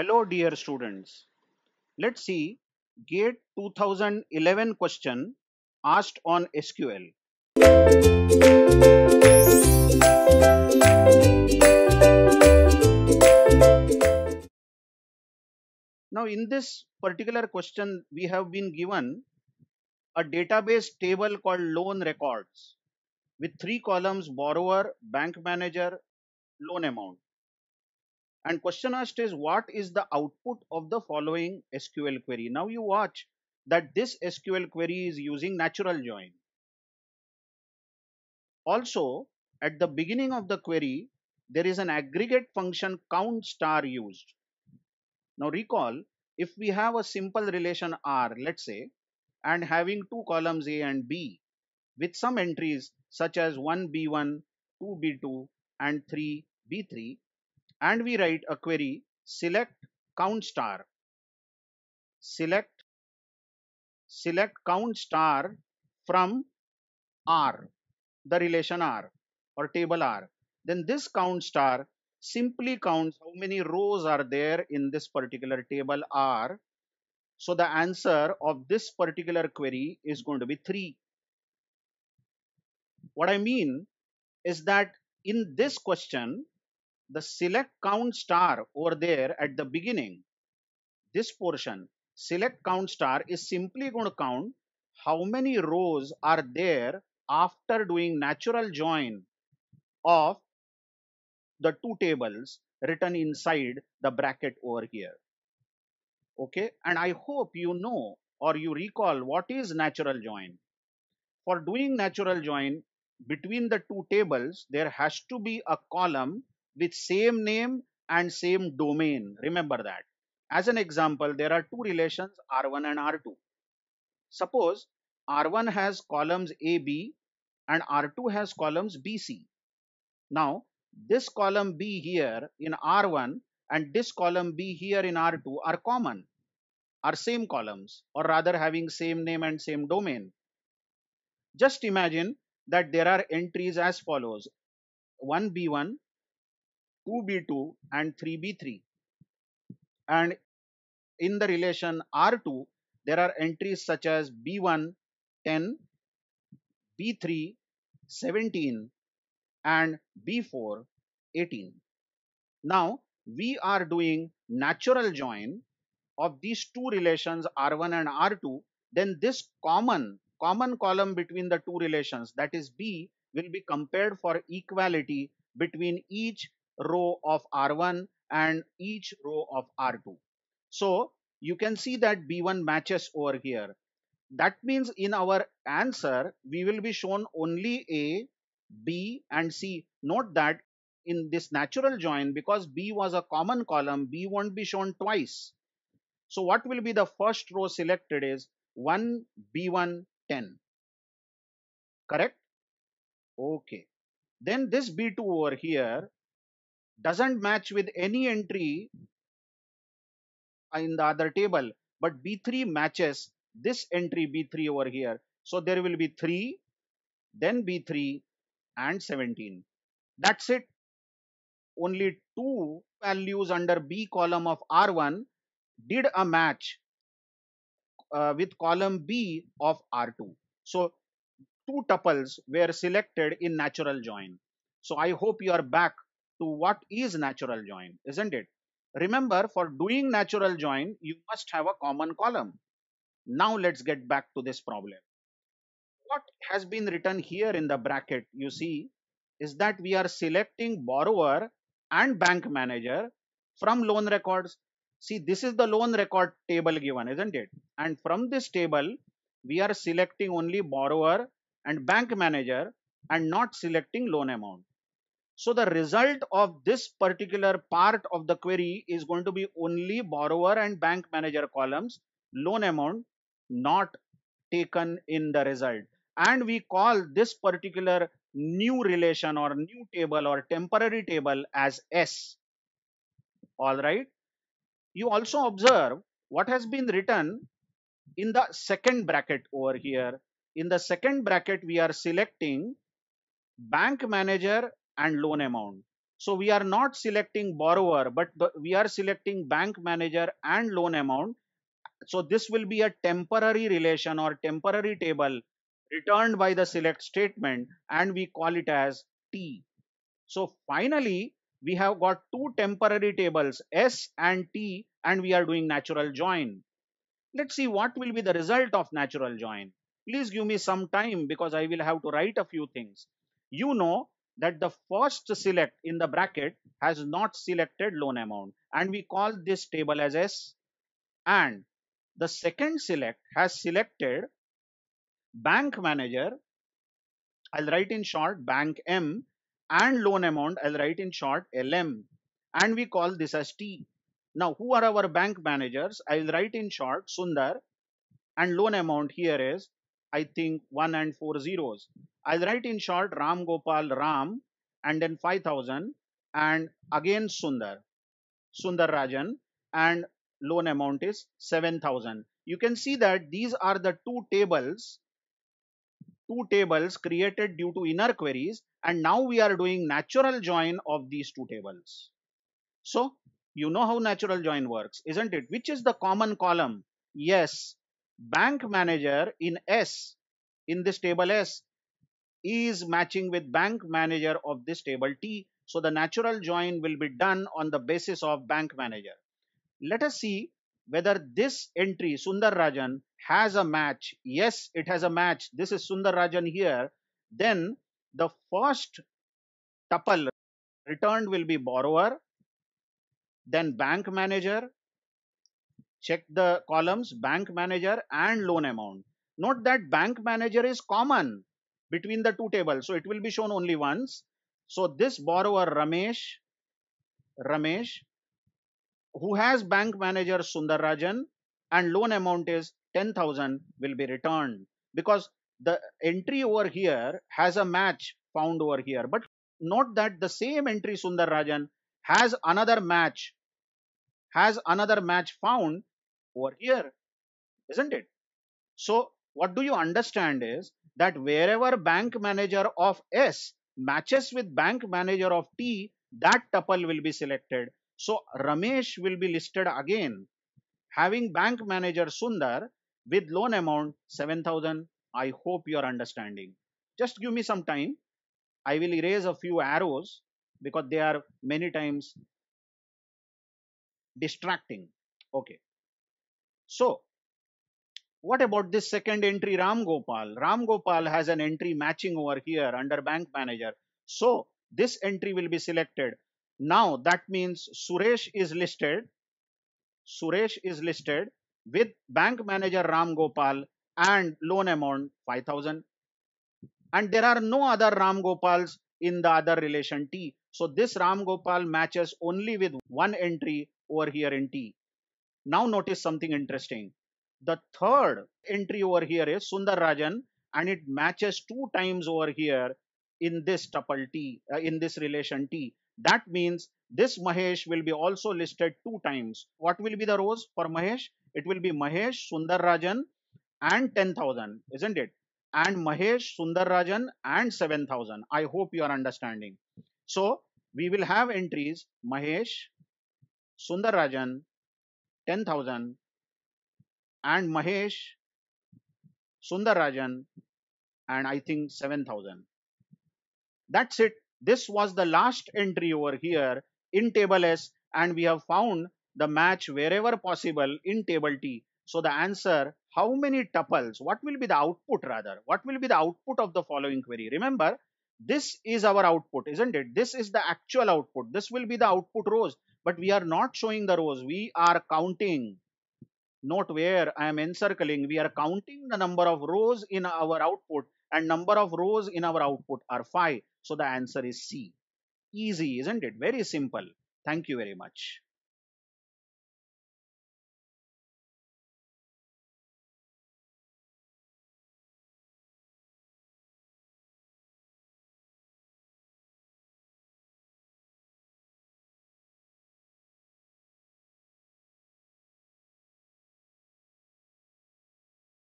Hello dear students. Let's see GATE 2011 question asked on SQL. Now in this particular question we have been given a database table called loan records with three columns borrower, bank manager, loan amount. And question asked is what is the output of the following SQL query? Now you watch that this SQL query is using natural join. Also, at the beginning of the query, there is an aggregate function count star used. Now recall, if we have a simple relation R, let's say, and having two columns A and B with some entries such as 1B1, 2B2 and 3B3, and we write a query select count star select select count star from r the relation r or table r then this count star simply counts how many rows are there in this particular table r so the answer of this particular query is going to be 3 what i mean is that in this question the select count star over there at the beginning, this portion, select count star is simply going to count how many rows are there after doing natural join of the two tables written inside the bracket over here. Okay, and I hope you know or you recall what is natural join. For doing natural join between the two tables, there has to be a column with same name and same domain. Remember that. As an example, there are two relations R1 and R2. Suppose R1 has columns AB and R2 has columns BC. Now, this column B here in R1 and this column B here in R2 are common, are same columns or rather having same name and same domain. Just imagine that there are entries as follows 1B1, 2b2 and 3b3 and in the relation R2 there are entries such as b1 10 b3 17 and b4 18 now we are doing natural join of these two relations r1 and r2 then this common common column between the two relations that is b will be compared for equality between each row of R1 and each row of R2. So you can see that B1 matches over here. That means in our answer, we will be shown only A, B and C. Note that in this natural join, because B was a common column, B won't be shown twice. So what will be the first row selected is 1, B1, 10. Correct? Okay. Then this B2 over here doesn't match with any entry in the other table but b3 matches this entry b3 over here so there will be 3 then b3 and 17 that's it only two values under b column of r1 did a match uh, with column b of r2 so two tuples were selected in natural join so i hope you are back to what is natural join, isn't it? Remember, for doing natural join, you must have a common column. Now let's get back to this problem. What has been written here in the bracket, you see, is that we are selecting borrower and bank manager from loan records. See, this is the loan record table given, isn't it? And from this table, we are selecting only borrower and bank manager and not selecting loan amount. So the result of this particular part of the query is going to be only borrower and bank manager columns, loan amount not taken in the result. And we call this particular new relation or new table or temporary table as S. All right. You also observe what has been written in the second bracket over here. In the second bracket, we are selecting bank manager and loan amount. So we are not selecting borrower, but the, we are selecting bank manager and loan amount. So this will be a temporary relation or temporary table returned by the select statement and we call it as T. So finally, we have got two temporary tables S and T and we are doing natural join. Let's see what will be the result of natural join. Please give me some time because I will have to write a few things. You know that the first select in the bracket has not selected loan amount and we call this table as S and the second select has selected bank manager I'll write in short bank M and loan amount I'll write in short LM and we call this as T. Now who are our bank managers? I'll write in short Sundar and loan amount here is I think 1 and 4 zeros. I'll write in short Ram Gopal Ram and then 5000 and again Sundar, Sundar Rajan and loan amount is 7000. You can see that these are the two tables, two tables created due to inner queries and now we are doing natural join of these two tables. So you know how natural join works, isn't it? Which is the common column? Yes, bank manager in S in this table S is matching with bank manager of this table T. So the natural join will be done on the basis of bank manager. Let us see whether this entry Sundar Rajan has a match. Yes, it has a match. This is Sundar Rajan here. Then the first tuple returned will be borrower, then bank manager. Check the columns bank manager and loan amount. Note that bank manager is common between the two tables. So it will be shown only once. So this borrower Ramesh, Ramesh, who has bank manager Sundarrajan and loan amount is 10,000 will be returned because the entry over here has a match found over here. But note that the same entry Sundarrajan has another match, has another match found over here, isn't it? So what do you understand is that wherever bank manager of S matches with bank manager of T, that tuple will be selected. So Ramesh will be listed again, having bank manager Sundar with loan amount 7000. I hope you are understanding. Just give me some time. I will erase a few arrows because they are many times distracting. Okay. So what about this second entry, Ram Gopal? Ram Gopal has an entry matching over here under bank manager. So this entry will be selected. Now that means Suresh is listed. Suresh is listed with bank manager Ram Gopal and loan amount 5000. And there are no other Ram Gopals in the other relation T. So this Ram Gopal matches only with one entry over here in T. Now notice something interesting. The third entry over here is Sundar Rajan and it matches two times over here in this tuple T, uh, in this relation T. That means this Mahesh will be also listed two times. What will be the rows for Mahesh? It will be Mahesh, Sundar Rajan and 10,000, isn't it? And Mahesh, Sundar Rajan and 7,000. I hope you are understanding. So we will have entries Mahesh, Sundar Rajan, 10,000 and Mahesh Sundararajan and I think 7000. That's it. This was the last entry over here in table S and we have found the match wherever possible in table T. So the answer, how many tuples, what will be the output rather? What will be the output of the following query? Remember, this is our output, isn't it? This is the actual output. This will be the output rows, but we are not showing the rows. We are counting Note where I am encircling, we are counting the number of rows in our output and number of rows in our output are 5. So the answer is C. Easy, isn't it? Very simple. Thank you very much.